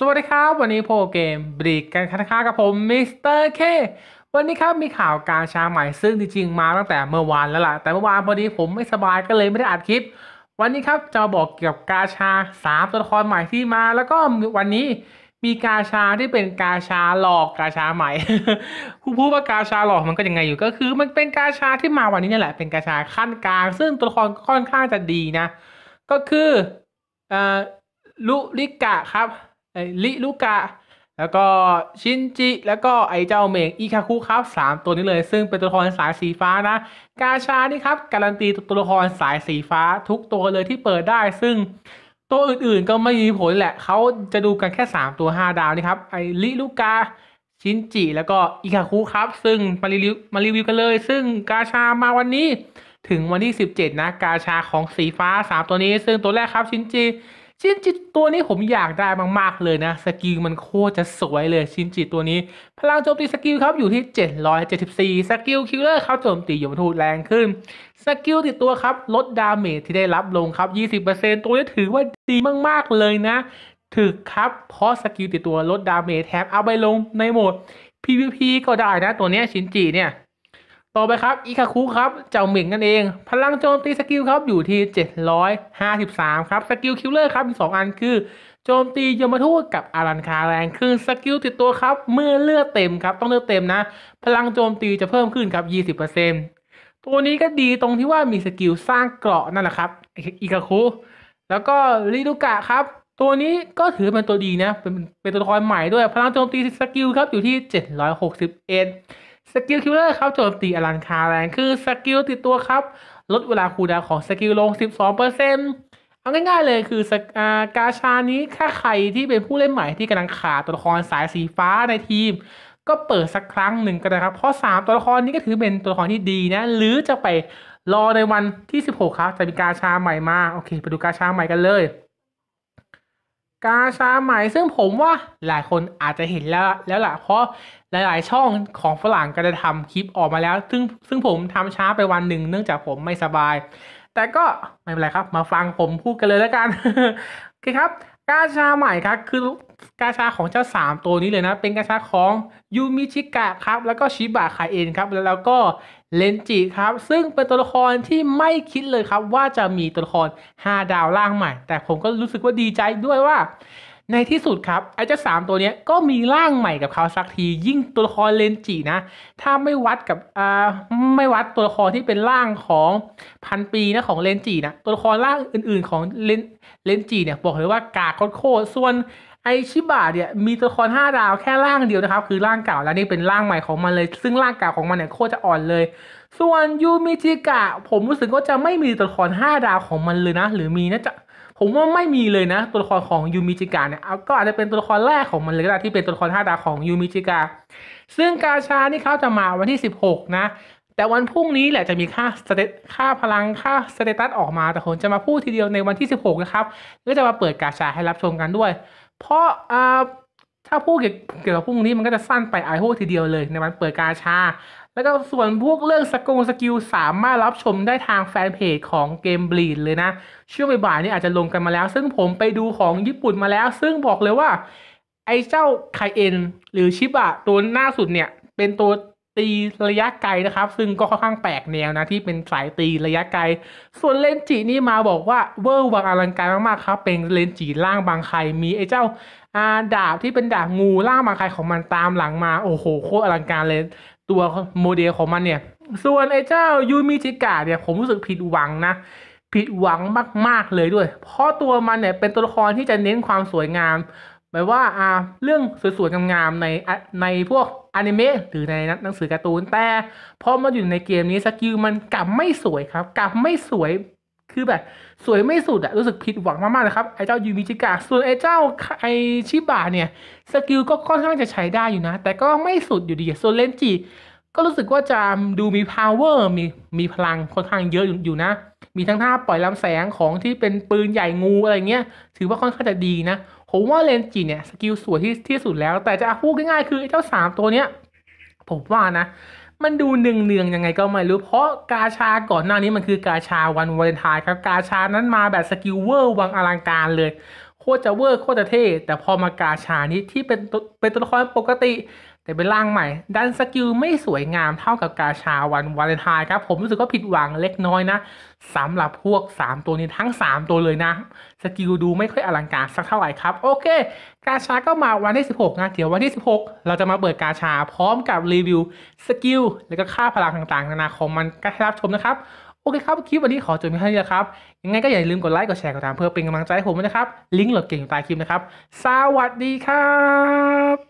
สวัสดีครับวันนี้โรเกมบริกกันค่ะกับผมมิสเตอร์เควันนี้ครับมีข่าวการชาใหม่ซึ่งจริงๆมาตั้งแต่เมื่อวานแล้วล่ะ แต่เมื่อวานพอดีผมไม่สบายก็เลยไม่ได้อัดคลิป วันนี้ครับจะบอกเกี่ยวกับกาชา 3ตัวละครใหม่ที่มา แล้วก็วันนี้มีกาชาที่เป็นกาชาหลอกกาชาใหม่ ผู้พูดว่ากาชาหลอกมันก็ยังไงอยู่ ก็คือมันเป็นกาชาที่มาวันนี้นี่แหละเป็นกาชาขั้นกลาง ซึ่งตัวละครค่อนข้างจะดีนะ ก็คือลุลิกะครับลิลูกะแล้วก็ชินจิ แล้วก็ไอเจ้าเมงอีคาคุครับ 3 ตัวนี้เลย ซึ่งเป็นตัวละครสายสีฟ้านะ กาชานี่ครับ การันตีตัวละครสายสีฟ้าทุกตัวเลยที่เปิดได้ ซึ่งตัวอื่นๆก็ไม่มีผลแหละ เขาจะดูกันแค่ 3 ตัว 5 ดาวนี่ครับไอลิลูกาชินจิแล้วก็อีคาคุครับ ซึ่งมารีวิวมารีวิวกันเลย ซึ่งกาชามาวันนี้ถึงวันที่17 นะ กาชาของสีฟ้า 3 ตัวนี้ ซึ่งตัวแรกครับชินจิชินจิตัวนี้ผมอยากได้มากๆเลยนะ สกิลมันโคตรจะสวยเลยชินจิตัวนี้พลังโจมตีสกิลครับอยู่ที่ 774 สกิลคิลเลอร์ครับโจมตีย่มทูตแรงขึ้น สกิลติดตัวครับลดดาเมจที่ได้รับลงครับ20%ตัวนี้ถือว่าดีมากๆเลยนะถึกครับ เพราะสกิลติดตัวลดดาเมจแถมเอาไปลงในโหมด PVP ก็ได้นะ ตัวนี้ชินจิเนี่ยต่อไปครับอีคาคุครับเจ้าเหม่งนั่นเอง พลังโจมตีสกิลครับอยู่ที่ 753ครับสกิลคิลเลอร์ครับมี2อันคือ โจมตียมทูตกับอารันคาแรงขึ้นสกิลติดตัวครับเมื่อเลือดเต็มครับต้องเลือดเต็มนะ พลังโจมตีจะเพิ่มขึ้นครับ 20%ตัวนี้ก็ดีตรงที่ว่ามีสกิลสร้างเกราะนั่นแหละครับอีคาคุแล้วก็ลิดูกะครับ ตัวนี้ก็ถือเป็นตัวดีนะเป็นเป็นตัวละครใหม่ด้วย พลังโจมตีสกิลครับอยู่ที่ 761สกิลคิลเลอร์ครับโจมตีอลันคาแรงคือ สกิลติดตัวครับ ลดเวลาคูลดาวของสกิลลง 12%เปอร์เซ็นต์เอาง่ายๆเลยคือกาชานี้ถ้าใครที่เป็นผู้เล่นใหม่ที่กำลังขาดตัวละครสายสีฟ้าในทีม ก็เปิดสักครั้งหนึ่งก็ได้ครับเพราะ 3 ตัวละครนี้ก็ถือเป็นตัวละครที่ดีนะ หรือจะไปรอในวันที่ 16 ครับ จะมีกาชาใหม่มาโอเค ไปดูกาชาใหม่กันเลยกาชาใหม่ซึ่งผมว่าหลายคนอาจจะเห็นแล้วแล้วแหละเพราะหลายๆช่องของฝรั่งก็จะทำคลิปออกมาแล้ว ซึ่งซึ่งผมทำช้าไปวันหนึ่งเนื่องจากผมไม่สบาย แต่ก็ไม่เป็นไรครับมาฟังผมพูดกันเลยแล้วกัน โอเคครับกาชาใหม่ครับคือกาชาของเจ้า 3 ตัวนี้เลยนะ เป็นกาชาของยูมิชิกะครับ แล้วก็ชิบะคาเอ็นครับ แล้วก็เลนจิครับ ซึ่งเป็นตัวละครที่ไม่คิดเลยครับ ว่าจะมีตัวละคร5ดาวล่างใหม่ แต่ผมก็รู้สึกว่าดีใจด้วยว่า ในที่สุดครับไอ้เจ้าสามตัวนี้ก็มีร่างใหม่กับเขาสักทียิ่งตัวละครเลนจินะ ถ้าไม่วัดกับอ่าไม่วัดตัวละครที่เป็นร่างของพันปีนะของเลนจินะตัวละครร่างอื่นๆ ของเลนเลนจิเนี่ยบอกเลยว่ากากโคตรส่วนไอชิบะเนี่ยมีตัวละคร5ดาวแค่ร่างเดียวนะครับคือร่างเก่าแล้วนี่เป็นร่างใหม่ของมันเลย ซึ่งร่างเก่าของมันเนี่ยโคตรจะอ่อนเลย ส่วนยูมิจิกะผมรู้สึกว่าจะไม่มีตัวละคร5ดาวของมันเลยนะ หรือมีน่าจะผมว่าไม่มีเลยนะตัวละครของยูมิจิกะเนี่ย ก็อาจจะเป็นตัวละครแรกของมันเลยก็ได้ที่เป็นตัวละคร5ดาวของยูมิจิกะซึ่งกาชานี่เขาจะมาวันที่ 16 นะ แต่วันพรุ่งนี้แหละจะมีค่าสเตตค่าพลังค่าสเตตัสออกมา แต่ผมจะมาพูดทีเดียวในวันที่ 16 นะครับก็จะมาเปิดกาชาให้รับชมกันด้วยเพราะอ่าถ้าพูดเกี่ยวกับพวกนี้มันก็จะสั้นไปไอโฮทีเดียวเลยในวันเปิดกาชา แล้วก็ส่วนพวกเรื่องสกงสกิลสามารถรับชมได้ทางแฟนเพจของเกมบลีดเลยนะ ช่วงบ่ายๆนี้อาจจะลงกันมาแล้วซึ่งผมไปดูของญี่ปุ่นมาแล้วซึ่งบอกเลยว่าไอ้เจ้าไคเอ็นหรือชิบะตัวหน้าสุดเนี่ยเป็นตัวตีระยะไกลนะครับซึ่งก็ค่อนข้างแปลกแนวนะที่เป็นสายตีระยะไกล ส่วนเลนจีนี่มาบอกว่าเวอร์วังอลังการมาก ๆครับเป็นเลนจีล่างบางใครมีไอ้เจ้าอาดาบที่เป็นดาบงูล่างบางใครของมันตามหลังมา โอ้โห โคตรอลังการเลยตัวโมเดลของมันเนี่ย ส่วนไอ้เจ้ายูมิจิกะเนี่ยผมรู้สึกผิดหวังนะ ผิดหวังมากๆเลยด้วย เพราะตัวมันเนี่ยเป็นตัวละครที่จะเน้นความสวยงามหมายว่าอ่าเรื่องสวยๆงามๆในในพวกอนิเมะหรือในหนังสือการ์ตูน แต่พอมาอยู่ในเกมนี้สกิลมันกลับไม่สวยครับ กลับไม่สวย คือแบบ สวยไม่สุดอะรู้สึกผิดหวังมากๆนะครับไอ้เจ้ายูมิจิกะ ส่วนไอ้เจ้าไอชิบะเนี่ย สกิลก็ค่อนข้างจะใช้ได้อยู่นะ แต่ก็ไม่สุดอยู่ดี ส่วนเลนจิ ก็รู้สึกว่าจะดูมีพเวอร์ มีมีพลังค่อนข้างเยอะอยู่นะ มีทั้งท่าปล่อยลำแสงของที่เป็นปืนใหญ่งูอะไรเงี้ย ถือว่าค่อนข้างจะดีนะผมว่าเลนจีเนี่ย สกิลสวยที่ที่สุดแล้ว แต่จะพูดง่ายๆ คือเจ้าสามตัวเนี้ย ผมว่านะ มันดูเนืองเนืองยังไงก็ไม่รู้ เพราะกาชาก่อนหน้านี้มันคือกาชาวันวาเลนไทน์ครับ กาชานั้นมาแบบสกิลเวอร์วังอลังการเลย โคตรจะเวอร์โคตรจะเท่แต่พอมากาชานี้ที่เป็นเป็นตัวละครปกติแต่เป็นร่างใหม่ดันสกิลไม่สวยงามเท่ากับกาชาวันวาเลนไทน์ครับผมรู้สึกว่าผิดหวังเล็กน้อยนะสำหรับพวก 3 ตัวนี้ทั้ง 3 ตัวเลยนะ สกิลดูไม่ค่อยอลังการสักเท่าไหร่ครับ โอเคกาชาก็มาวันที่ 16นะเดี๋ยววันที่ 16 เราจะมาเปิดกาชาพร้อมกับรีวิวสกิลและก็ค่าพลังต่างๆนานาของมันก็รับชมนะครับโอเคครับ คลิปวันนี้ขอจบเพียงเท่านี้ครับยังไงก็อย่าลืมกดไลค์กดแชร์กดติดตามเพื่อเป็นกำลังใจให้ผมนะครับลิงก์โหลดเก่งอยู่ใต้คลิปนะครับสวัสดีครับ